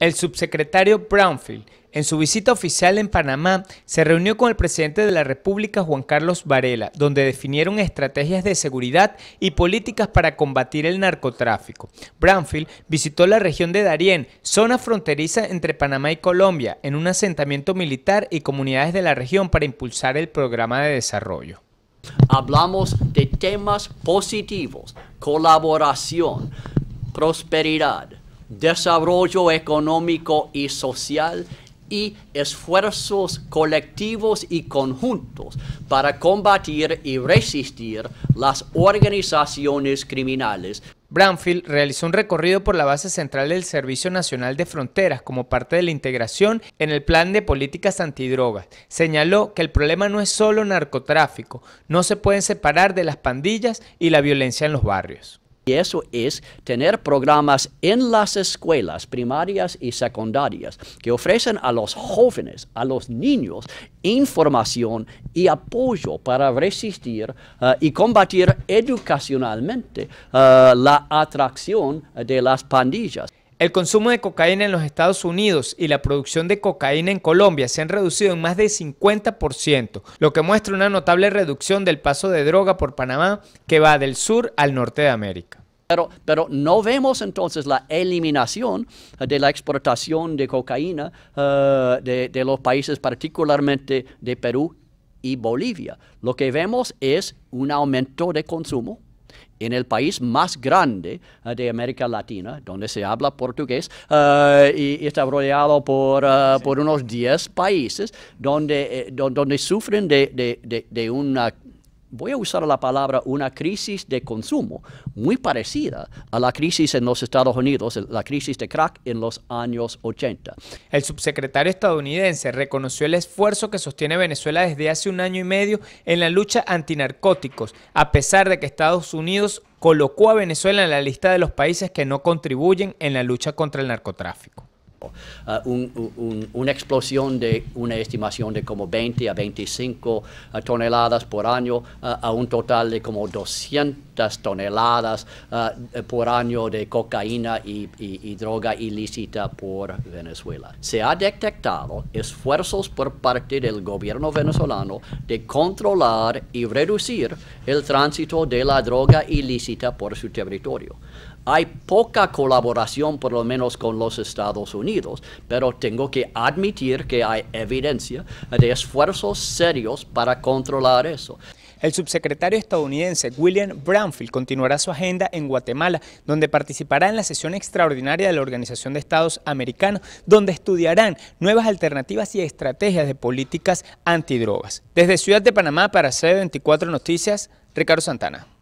El subsecretario Brownfield, en su visita oficial en Panamá, se reunió con el presidente de la República, Juan Carlos Varela, donde definieron estrategias de seguridad y políticas para combatir el narcotráfico. Brownfield visitó la región de Darién, zona fronteriza entre Panamá y Colombia, en un asentamiento militar y comunidades de la región para impulsar el programa de desarrollo. Hablamos de temas positivos, colaboración, prosperidad, desarrollo económico y social y esfuerzos colectivos y conjuntos para combatir y resistir las organizaciones criminales. Branfield realizó un recorrido por la base central del Servicio Nacional de Fronteras como parte de la integración en el plan de políticas antidrogas. Señaló que el problema no es solo narcotráfico, no se pueden separar de las pandillas y la violencia en los barrios. Y eso es tener programas en las escuelas primarias y secundarias que ofrecen a los jóvenes, a los niños, información y apoyo para resistir eh, y combatir educacionalmente eh, la atracción de las pandillas. El consumo de cocaína en los Estados Unidos y la producción de cocaína en Colombia se han reducido en más de 50%, lo que muestra una notable reducción del paso de droga por Panamá que va del sur al norte de América. Pero, no vemos entonces la eliminación eh, de la exportación de cocaína eh, de, de los países, particularmente de Perú y Bolivia. Lo que vemos es un aumento de consumo en el país más grande eh, de América Latina, donde se habla portugués, eh, y, está rodeado por, eh, por unos 10 países donde, donde, sufren de una voy a usar la palabra una crisis de consumo, muy parecida a la crisis en los Estados Unidos, la crisis de crack en los años 80. El subsecretario estadounidense reconoció el esfuerzo que sostiene Venezuela desde hace un año y medio en la lucha antinarcóticos, a pesar de que Estados Unidos colocó a Venezuela en la lista de los países que no contribuyen en la lucha contra el narcotráfico. Uh, una explosión de una estimación de como 20 a 25 uh, toneladas por año uh, a un total de como 200 toneladas por año de cocaína y, y, droga ilícita por Venezuela. Se ha detectado esfuerzos por parte del gobierno venezolano de controlar y reducir el tránsito de la droga ilícita por su territorio hay poca colaboración por lo menos con los Estados Unidos, pero tengo que admitir que hay evidencia de esfuerzos serios para controlar eso. El subsecretario estadounidense William Brownfield continuará su agenda en Guatemala, donde participará en la sesión extraordinaria de la Organización de Estados Americanos, donde estudiarán nuevas alternativas y estrategias de políticas antidrogas. Desde Ciudad de Panamá para C24 Noticias, Ricardo Santana.